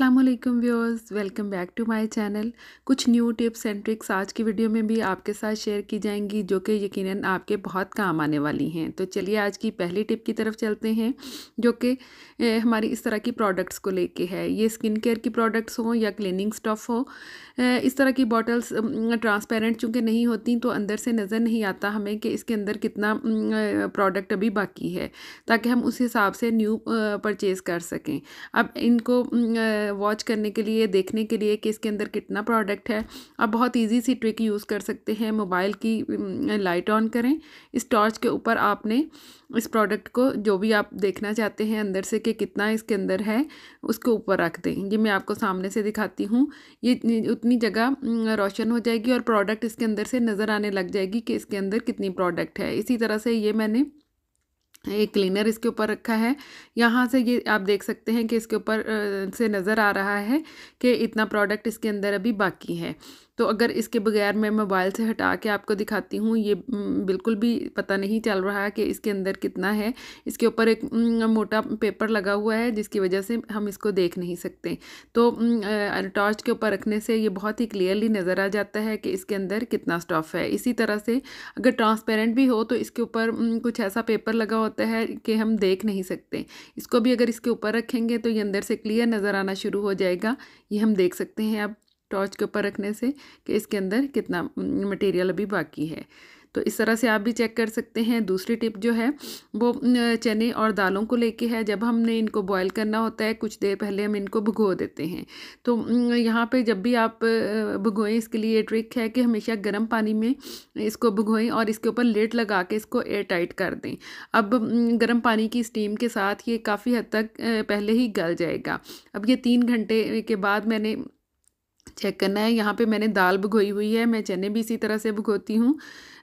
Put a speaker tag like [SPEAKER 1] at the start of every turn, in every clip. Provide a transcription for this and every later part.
[SPEAKER 1] Aslam viewers welcome back to my channel कुछ new tips and tricks आज की video में भी आपके साथ शेयर की जाएंगी जो कि यकीनन आपके बहुत काम आने वाली हैं तो चलिए आज की पहली टिप की तरफ चलते हैं जो कि हमारी इस तरह की प्रोडक्ट्स को लेके है ये स्किन केयर की प्रोडक्ट्स हों या क्लिनिंग स्टफ़ हो इस तरह की बॉटल्स ट्रांसपेरेंट चूँकि नहीं होती तो अंदर से नज़र नहीं आता हमें कि इसके अंदर कितना प्रोडक्ट अभी बाकी है ताकि हम उस हिसाब से न्यू परचेज़ कर सकें अब इनको वॉच करने के लिए देखने के लिए कि इसके अंदर कितना प्रोडक्ट है आप बहुत ईजी सी ट्रिक यूज़ कर सकते हैं मोबाइल की लाइट ऑन करें इस टॉर्च के ऊपर आपने इस प्रोडक्ट को जो भी आप देखना चाहते हैं अंदर से कि कितना इसके अंदर है उसके ऊपर रख दें ये मैं आपको सामने से दिखाती हूँ ये उतनी जगह रोशन हो जाएगी और प्रोडक्ट इसके अंदर से नज़र आने लग जाएगी कि इसके अंदर कितनी प्रोडक्ट है इसी तरह से ये मैंने एक क्लीनर इसके ऊपर रखा है यहाँ से ये आप देख सकते हैं कि इसके ऊपर से नज़र आ रहा है कि इतना प्रोडक्ट इसके अंदर अभी बाकी है तो अगर इसके बगैर मैं मोबाइल से हटा के आपको दिखाती हूँ ये बिल्कुल भी पता नहीं चल रहा है कि इसके अंदर कितना है इसके ऊपर एक मोटा पेपर लगा हुआ है जिसकी वजह से हम इसको देख नहीं सकते तो टॉर्च के ऊपर रखने से ये बहुत ही क्लियरली नज़र आ जाता है कि इसके अंदर कितना स्टॉफ है इसी तरह से अगर ट्रांसपेरेंट भी हो तो इसके ऊपर कुछ ऐसा पेपर लगा होता है कि हम देख नहीं सकते इसको भी अगर इसके ऊपर रखेंगे तो ये अंदर से क्लियर नज़र आना शुरू हो जाएगा ये हम देख सकते हैं अब टॉर्च के ऊपर रखने से कि इसके अंदर कितना मटेरियल अभी बाकी है तो इस तरह से आप भी चेक कर सकते हैं दूसरी टिप जो है वो चने और दालों को लेके है जब हमने इनको बॉईल करना होता है कुछ देर पहले हम इनको भगो देते हैं तो यहाँ पे जब भी आप भगोएं इसके लिए ट्रिक है कि हमेशा गर्म पानी में इसको भगोएं और इसके ऊपर लेट लगा के इसको एयर टाइट कर दें अब गर्म पानी की स्टीम के साथ ये काफ़ी हद तक पहले ही गल जाएगा अब ये तीन घंटे के बाद मैंने चेक करना है यहाँ पे मैंने दाल भिगोई हुई है मैं चने भी इसी तरह से भिगोती हूँ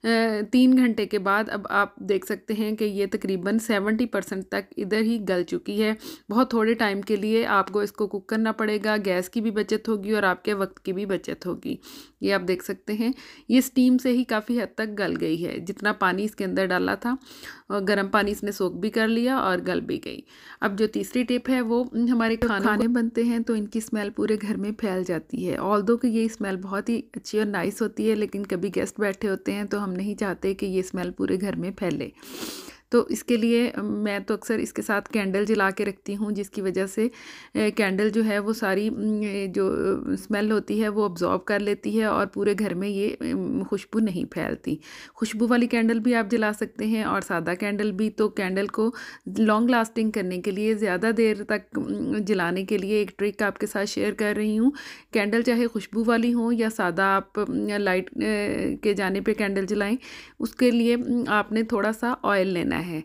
[SPEAKER 1] तीन घंटे के बाद अब आप देख सकते हैं कि ये तकरीबन सेवेंटी परसेंट तक इधर ही गल चुकी है बहुत थोड़े टाइम के लिए आपको इसको कुक करना पड़ेगा गैस की भी बचत होगी और आपके वक्त की भी बचत होगी ये आप देख सकते हैं ये स्टीम से ही काफ़ी हद तक गल गई है जितना पानी इसके अंदर डाला था और गर्म पानी इसने सोख भी कर लिया और गल भी गई अब जो तीसरी टिप है वो हमारे खाने बनते हैं तो इनकी स्मेल पूरे घर में फैल जाती है हैं ऑल दो कि ये स्मेल बहुत ही अच्छी और नाइस होती है लेकिन कभी गेस्ट बैठे होते हैं तो हम नहीं चाहते कि ये स्मेल पूरे घर में फैले तो इसके लिए मैं तो अक्सर इसके साथ कैंडल जला के रखती हूँ जिसकी वजह से कैंडल जो है वो सारी जो स्मेल होती है वो अब्ज़ॉर्ब कर लेती है और पूरे घर में ये खुशबू नहीं फैलती खुशबू वाली कैंडल भी आप जला सकते हैं और सादा कैंडल भी तो कैंडल को लॉन्ग लास्टिंग करने के लिए ज़्यादा देर तक जलाने के लिए एक ट्रिक आपके साथ शेयर कर रही हूँ कैंडल चाहे खुशबू वाली हो या सादा आप लाइट के जाने पे कैंडल जलाएं उसके लिए आपने थोड़ा सा ऑयल लेना करना है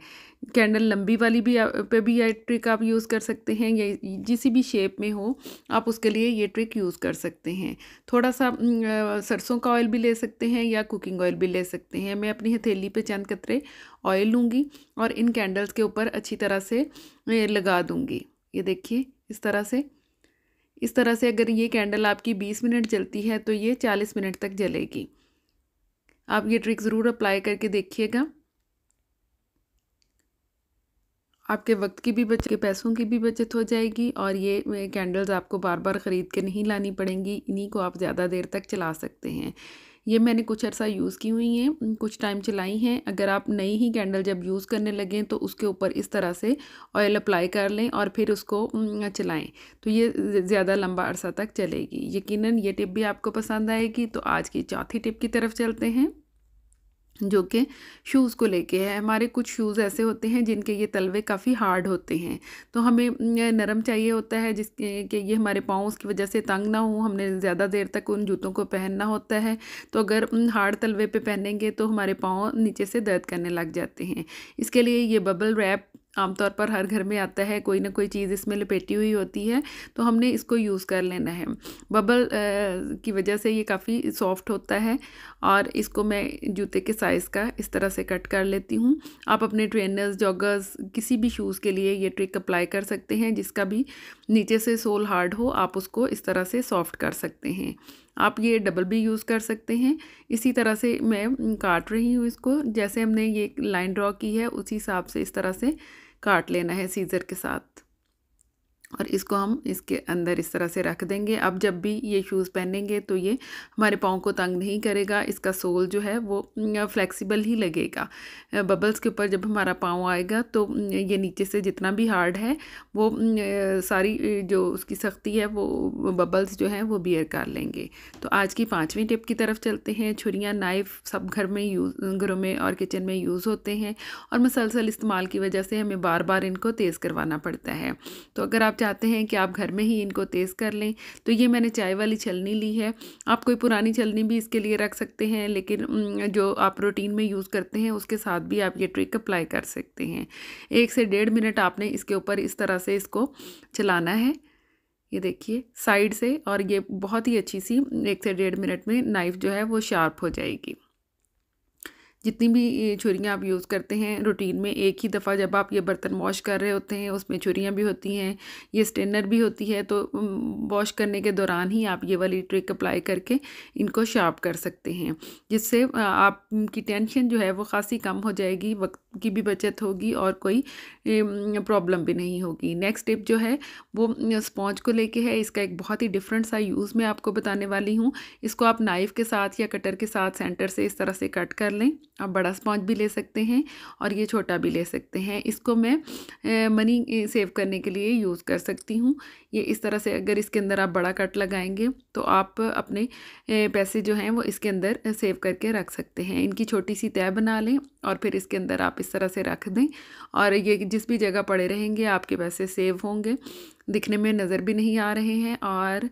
[SPEAKER 1] कैंडल लंबी वाली भी पे भी यह ट्रिक आप यूज़ कर सकते हैं या जिस भी शेप में हो आप उसके लिए ये ट्रिक यूज़ कर सकते हैं थोड़ा सा सरसों का ऑयल भी ले सकते हैं या कुकिंग ऑयल भी ले सकते हैं मैं अपनी हथेली पे चंद कतरे ऑयल लूँगी और इन कैंडल्स के ऊपर अच्छी तरह से लगा दूँगी ये देखिए इस तरह से इस तरह से अगर ये कैंडल आपकी बीस मिनट जलती है तो ये चालीस मिनट तक जलेगी आप ये ट्रिक ज़रूर अप्लाई करके देखिएगा आपके वक्त की भी बचत के पैसों की भी बचत हो जाएगी और ये कैंडल्स आपको बार बार ख़रीद के नहीं लानी पड़ेंगी इन्हीं को आप ज़्यादा देर तक चला सकते हैं ये मैंने कुछ अर्सा यूज़ की हुई हैं कुछ टाइम चलाई हैं अगर आप नई ही कैंडल जब यूज़ करने लगें तो उसके ऊपर इस तरह से ऑयल अप्लाई कर लें और फिर उसको चलाएं तो ये ज़्यादा लंबा अरसा तक चलेगी यकीनन ये टिप भी आपको पसंद आएगी तो आज की चौथी टिप की तरफ चलते हैं जो कि शूज़ को लेके है हमारे कुछ शूज़ ऐसे होते हैं जिनके ये तलवे काफ़ी हार्ड होते हैं तो हमें नरम चाहिए होता है जिसके कि ये हमारे पाँव उसकी वजह से तंग ना हो हमने ज़्यादा देर तक उन जूतों को पहनना होता है तो अगर हार्ड तलवे पे पहनेंगे तो हमारे पाँव नीचे से दर्द करने लग जाते हैं इसके लिए ये बबल रैप आमतौर पर हर घर में आता है कोई ना कोई चीज़ इसमें लपेटी हुई होती है तो हमने इसको यूज़ कर लेना है बबल की वजह से ये काफ़ी सॉफ्ट होता है और इसको मैं जूते के साइज़ का इस तरह से कट कर लेती हूँ आप अपने ट्रेनर्स जॉगर्स किसी भी शूज़ के लिए ये ट्रिक अप्लाई कर सकते हैं जिसका भी नीचे से सोल हार्ड हो आप उसको इस तरह से सॉफ्ट कर सकते हैं आप ये डबल भी यूज़ कर सकते हैं इसी तरह से मैं काट रही हूँ इसको जैसे हमने ये लाइन ड्रॉ की है उसी हिसाब से इस तरह से काट लेना है सीज़र के साथ और इसको हम इसके अंदर इस तरह से रख देंगे अब जब भी ये शूज़ पहनेंगे तो ये हमारे पाँव को तंग नहीं करेगा इसका सोल जो है वो फ्लेक्सिबल ही लगेगा बबल्स के ऊपर जब हमारा पाँव आएगा तो ये नीचे से जितना भी हार्ड है वो सारी जो उसकी सख्ती है वो बबल्स जो हैं वो बियर कर लेंगे तो आज की पाँचवीं टिप की तरफ चलते हैं छुरियाँ नाइफ़ सब घर में यूज़ घरों में और किचन में यूज़ होते हैं और मसलसल इस्तेमाल की वजह से हमें बार बार इनको तेज़ करवाना पड़ता है तो अगर आप चाहते हैं कि आप घर में ही इनको तेज़ कर लें तो ये मैंने चाय वाली छलनी ली है आप कोई पुरानी छलनी भी इसके लिए रख सकते हैं लेकिन जो आप रूटीन में यूज़ करते हैं उसके साथ भी आप ये ट्रिक अप्लाई कर सकते हैं एक से डेढ़ मिनट आपने इसके ऊपर इस तरह से इसको चलाना है ये देखिए साइड से और ये बहुत ही अच्छी सी एक से डेढ़ मिनट में नाइफ़ जो है वो शार्प हो जाएगी जितनी भी छुरियाँ आप यूज़ करते हैं रूटीन में एक ही दफ़ा जब आप ये बर्तन वॉश कर रहे होते हैं उसमें छुरियाँ भी होती हैं ये स्टेनर भी होती है तो वॉश करने के दौरान ही आप ये वाली ट्रिक अप्लाई करके इनको शार्प कर सकते हैं जिससे आपकी टेंशन जो है वो खासी कम हो जाएगी वक्त की भी बचत होगी और कोई प्रॉब्लम भी नहीं होगी नेक्स्ट टिप जो है वो स्पॉन्ज को लेके है इसका एक बहुत ही डिफरेंट सा यूज़ मैं आपको बताने वाली हूँ इसको आप नाइफ़ के साथ या कटर के साथ सेंटर से इस तरह से कट कर लें आप बड़ा स्पॉन्ज भी ले सकते हैं और ये छोटा भी ले सकते हैं इसको मैं मनी सेव करने के लिए यूज़ कर सकती हूँ ये इस तरह से अगर इसके अंदर आप बड़ा कट लगाएंगे तो आप अपने पैसे जो हैं वो इसके अंदर सेव करके रख सकते हैं इनकी छोटी सी तय बना लें और फिर इसके अंदर आप इस तरह से रख दें और ये जिस भी जगह पड़े रहेंगे आपके पैसे सेव होंगे दिखने में नज़र भी नहीं आ रहे हैं और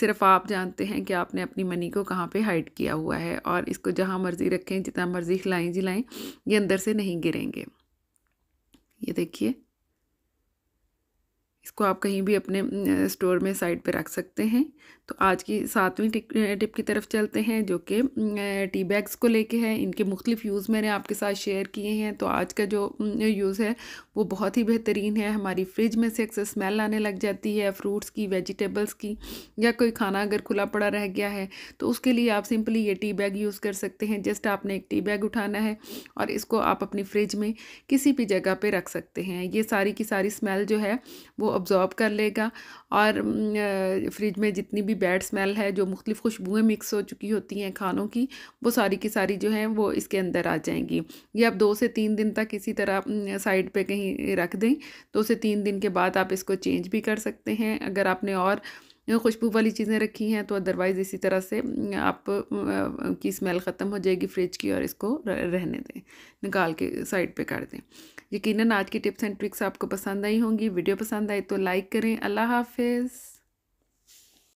[SPEAKER 1] सिर्फ आप जानते हैं कि आपने अपनी मनी को कहाँ पे हाइड किया हुआ है और इसको जहाँ मर्ज़ी रखें जितना मर्ज़ी खिलाएं जिलाएं ये अंदर से नहीं गिरेंगे ये देखिए इसको आप कहीं भी अपने स्टोर में साइड पे रख सकते हैं तो आज की सातवीं टिप की तरफ चलते हैं जो कि टी बैग्स को लेके है इनके मुख्तलिफ यूज़ मैंने आपके साथ शेयर किए हैं तो आज का जो यूज़ है वो बहुत ही बेहतरीन है हमारी फ्रिज में से अक्सर स्मेल आने लग जाती है फ्रूट्स की वेजिटेबल्स की या कोई खाना अगर खुला पड़ा रह गया है तो उसके लिए आप सिंपली ये टी बैग यूज़ कर सकते हैं जस्ट आपने एक टी बैग उठाना है और इसको आप अपनी फ्रिज में किसी भी जगह पर रख सकते हैं ये सारी की सारी स्मेल जो है वो ऑब्ज़ॉर्ब कर लेगा और फ्रिज में जितनी भी बैड स्मेल है जो मुख्तलिफ़ खुशबुएँ मिक्स हो चुकी होती हैं खानों की वो सारी की सारी जो है वो इसके अंदर आ जाएंगी ये आप दो से तीन दिन तक इसी तरह साइड पर कहीं रख दें दो तो से तीन दिन के बाद आप इसको चेंज भी कर सकते हैं अगर आपने और खुशबू वाली चीज़ें रखी हैं तो अदरवाइज़ इसी तरह से आप की स्मेल ख़त्म हो जाएगी फ्रिज की और इसको रहने दें निकाल के साइड पे कर दें यकीनन आज की टिप्स एंड ट्रिक्स आपको पसंद आई होंगी वीडियो पसंद आई तो लाइक करें अल्लाह हाफिज़